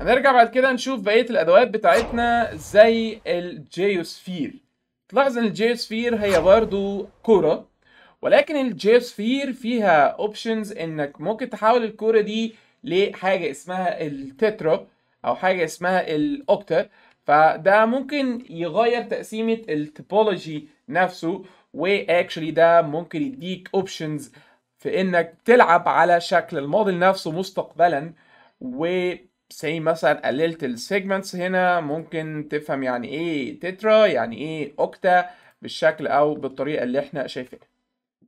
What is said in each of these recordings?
هنرجع بعد كده نشوف بقيه الادوات بتاعتنا زي الجيوسفير تلاحظ ان الجيوسفير هي برضو كره ولكن الجيوسفير فيها اوبشنز انك ممكن تحول الكره دي لحاجه اسمها التترا او حاجه اسمها الاوكتا فده ممكن يغير تقسيمه التوبولوجي نفسه واكشلي ده ممكن يديك اوبشنز في انك تلعب على شكل الموديل نفسه مستقبلا و زي مثلا قللت السيجمنتس هنا ممكن تفهم يعني ايه تترا يعني ايه اوكتا بالشكل او بالطريقه اللي احنا شايفينها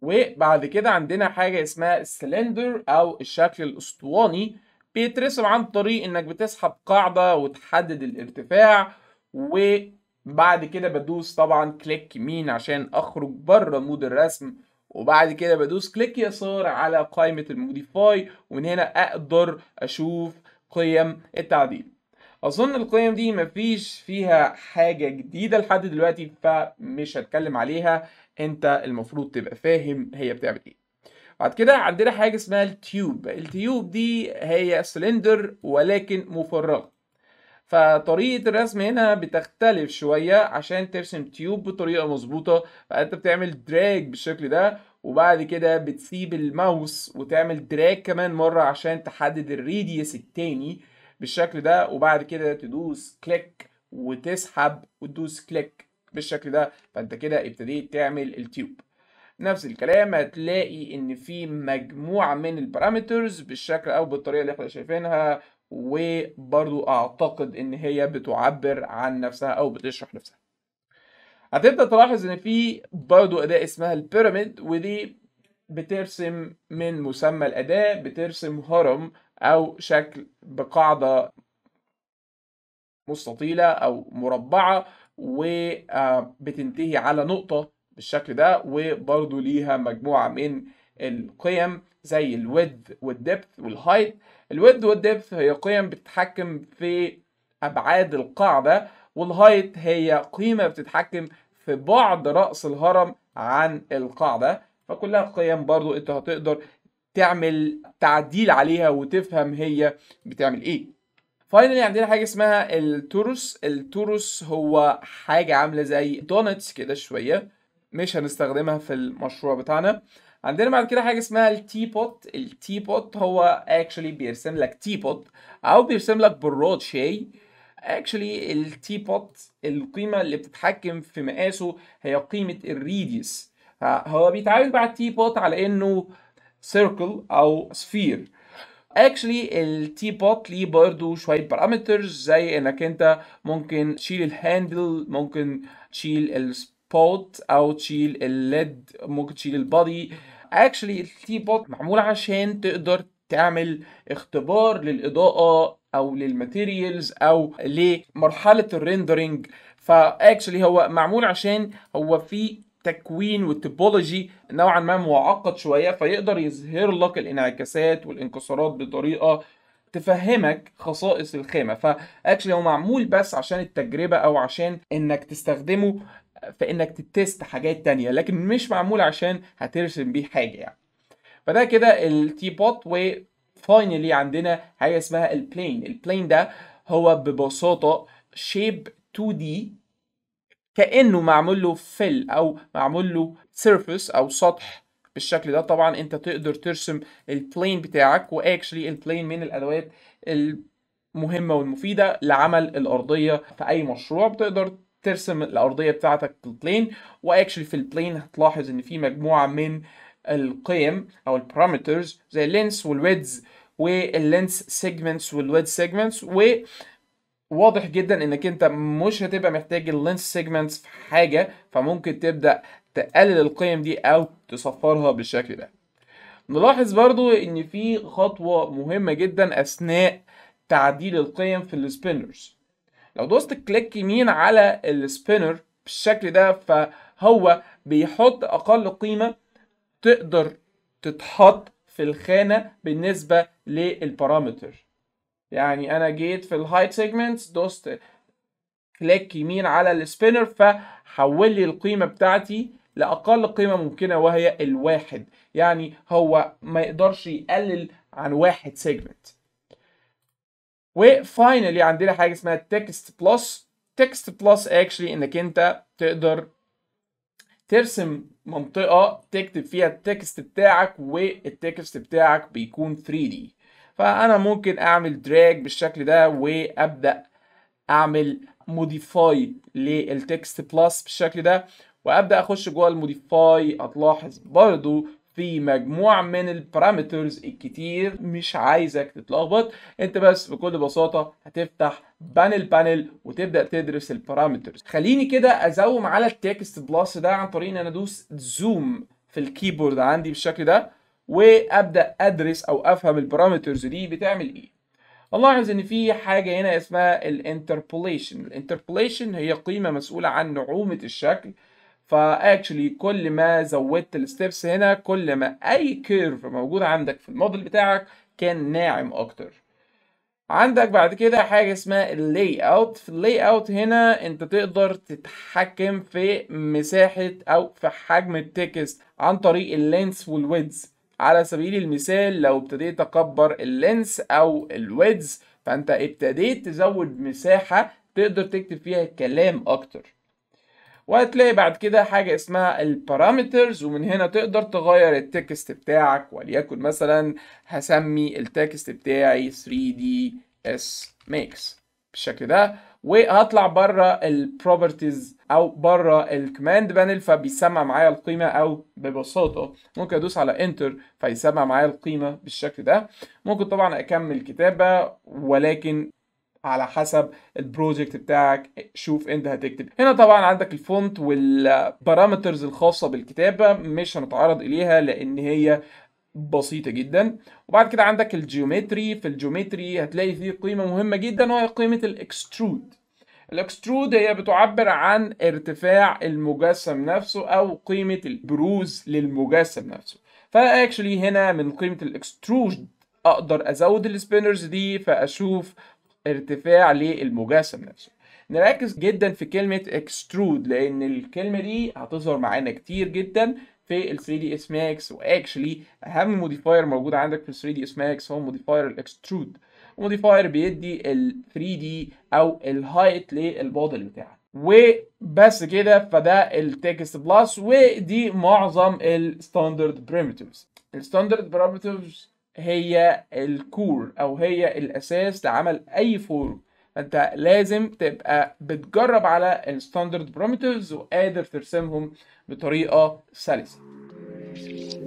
وبعد كده عندنا حاجه اسمها السلندر او الشكل الاسطواني بيترسم عن طريق انك بتسحب قاعده وتحدد الارتفاع و بعد كده بدوس طبعا كليك يمين عشان اخرج بره مود الرسم وبعد كده بدوس كليك يسار على قائمة الموديفاي ومن هنا اقدر اشوف قيم التعديل اظن القيم دي مفيش فيها حاجة جديدة لحد دلوقتي فمش هتكلم عليها انت المفروض تبقى فاهم هي بتعمل ايه بعد كده عندنا حاجة اسمها التيوب التيوب دي هي سلندر ولكن مفرغة فطريقة الرسم هنا بتختلف شوية عشان ترسم تيوب بطريقة مظبوطة فأنت بتعمل دراج بالشكل ده وبعد كده بتسيب الماوس وتعمل دراج كمان مرة عشان تحدد الريديوس التاني بالشكل ده وبعد كده تدوس كليك وتسحب وتدوس كليك بالشكل ده فانت كده ابتديت تعمل التيوب نفس الكلام هتلاقي ان في مجموعه من البارامترز بالشكل او بالطريقه اللي احنا شايفينها وبرضو اعتقد ان هي بتعبر عن نفسها او بتشرح نفسها هتبدا تلاحظ ان في برضو اداه اسمها البيراميد ودي بترسم من مسمى الاداه بترسم هرم او شكل بقاعده مستطيله او مربعه وبتنتهي آه، على نقطه بالشكل ده وبرضو ليها مجموعه من القيم زي الويدث والدبث والهايت الويدث والدبث هي قيم بتتحكم في أبعاد القاعدة والهايت هي قيمة بتتحكم في بعد رأس الهرم عن القاعدة فكلها قيم برضو انت هتقدر تعمل تعديل عليها وتفهم هي بتعمل ايه فاينلي عندنا حاجه اسمها التورس التورس هو حاجه عامله زي دونتس كده شويه مش هنستخدمها في المشروع بتاعنا عندنا بعد كده حاجه اسمها التي بوت التي بوت هو اكشلي بيرسم لك تي بوت او بيرسم لك براد شاي اكشلي التي بوت القيمه اللي بتتحكم في مقاسه هي قيمه الريديوس هو بيتعامل مع التي بوت على انه سيركل او سفير اكشلي التي بوت ليه برضه شويه بارامترز زي انك انت ممكن تشيل الهاندل ممكن تشيل السبير بوت او تشيل الليد ممكن تشيل البادي اكشلي التي بوت معمول عشان تقدر تعمل اختبار للاضاءه او للماتيريالز او لمرحله الريندرنج فاكشلي هو معمول عشان هو في تكوين والتوبولوجي نوعا ما معقد شويه فيقدر يظهر لك الانعكاسات والانكسارات بطريقه تفهمك خصائص الخامه فاكشلي هو معمول بس عشان التجربه او عشان انك تستخدمه فانك تتست حاجات تانية لكن مش معمول عشان هترسم بيه حاجه يعني فده كده التي بوت وفاينلي عندنا حاجه اسمها البلين البلين ده هو ببساطه شيب 2 دي كانه معمول له فيل او معمول له سيرفس او سطح بالشكل ده طبعا انت تقدر ترسم البلين بتاعك واكشلي البلين من الادوات المهمه والمفيده لعمل الارضيه في اي مشروع بتقدر ترسم الارضيه بتاعتك بالبلين واكشلي في البلين هتلاحظ ان في مجموعه من القيم او البارامترز زي اللينس والويدز واللينس سيجمنتس والويد سيجمنتس وواضح جدا انك انت مش هتبقى محتاج اللينس سيجمنتس في حاجه فممكن تبدا تقلل القيم دي او تصفرها بالشكل ده نلاحظ برضو ان في خطوه مهمه جدا اثناء تعديل القيم في السبينرز لو دوست كليك يمين على السبينر بالشكل ده فهو بيحط اقل قيمه تقدر تتحط في الخانه بالنسبه للبارامتر يعني انا جيت في الهايت سيجمنتس دوست كليك يمين على السبينر فحول لي القيمه بتاعتي لاقل قيمه ممكنه وهي الواحد يعني هو ما يقدرش يقلل عن واحد سيجمنت وفاينلي عندنا حاجه اسمها تكست بلس تكست بلس اكشلي انك انت تقدر ترسم منطقه تكتب فيها التكست بتاعك والتكست بتاعك بيكون 3 d فانا ممكن اعمل دراج بالشكل ده وابدا اعمل موديفاي للتكست بلس بالشكل ده وابدا اخش جوه الموديفاي هتلاحظ برضو في مجموعة من البارامترز الكتير مش عايزك تتلخبط انت بس بكل بساطة هتفتح بانل بانل وتبدا تدرس البارامترز خليني كده ازوم على التكست بلس ده عن طريق ان انا ادوس زوم في الكيبورد عندي بالشكل ده وابدا ادرس او افهم البارامترز دي بتعمل ايه هنلاحظ ان في حاجه هنا اسمها الانتربوليشن الانتربوليشن هي قيمه مسؤوله عن نعومه الشكل فاكشلي كل ما زودت الستبس هنا كل ما اي كيرف موجود عندك في الموديل بتاعك كان ناعم اكتر عندك بعد كده حاجه اسمها اللي اوت في اللي اوت هنا انت تقدر تتحكم في مساحه او في حجم التكست عن طريق اللينس والويدز على سبيل المثال لو ابتديت اكبر اللينس او الويدز فانت ابتديت تزود مساحه تقدر تكتب فيها كلام اكتر وهتلاقي بعد كده حاجة اسمها البارامترز ومن هنا تقدر تغير التكست بتاعك وليكن مثلا هسمي التكست بتاعي 3ds max بالشكل ده وهطلع بره البروبرتيز او بره الكوماند بانل فبيسمع معايا القيمه او ببساطه ممكن ادوس على انتر فيسمع معايا القيمه بالشكل ده ممكن طبعا اكمل كتابه ولكن على حسب البروجكت بتاعك شوف انت هتكتب هنا طبعا عندك الفونت والبارامترز الخاصه بالكتابه مش هنتعرض اليها لان هي بسيطة جدا وبعد كده عندك الجيومتري في الجيومتري هتلاقي فيه قيمة مهمة جدا وهي قيمة الاكسترود الاكسترود هي بتعبر عن ارتفاع المجسم نفسه او قيمة البروز للمجسم نفسه فاكشلي هنا من قيمة الاكسترود اقدر ازود السبينرز دي فاشوف ارتفاع للمجسم نفسه نركز جدا في كلمة اكسترود لأن الكلمة دي هتظهر معانا كتير جدا في ال 3 دي اس ماكس واكشلي أهم موديفاير موجود عندك في ال 3 دي اس ماكس هو موديفاير الاكسترود موديفاير بيدي ال 3D أو الهايت للبودل بتاعك وبس كده فده التكست بلس ودي معظم الستاندرد بريمتيفز الستاندرد بريمتيفز هي الكور او هي الاساس لعمل اي فورم فانت لازم تبقى بتجرب على الستاندرد بارامترز وقادر ترسمهم بطريقه سلسه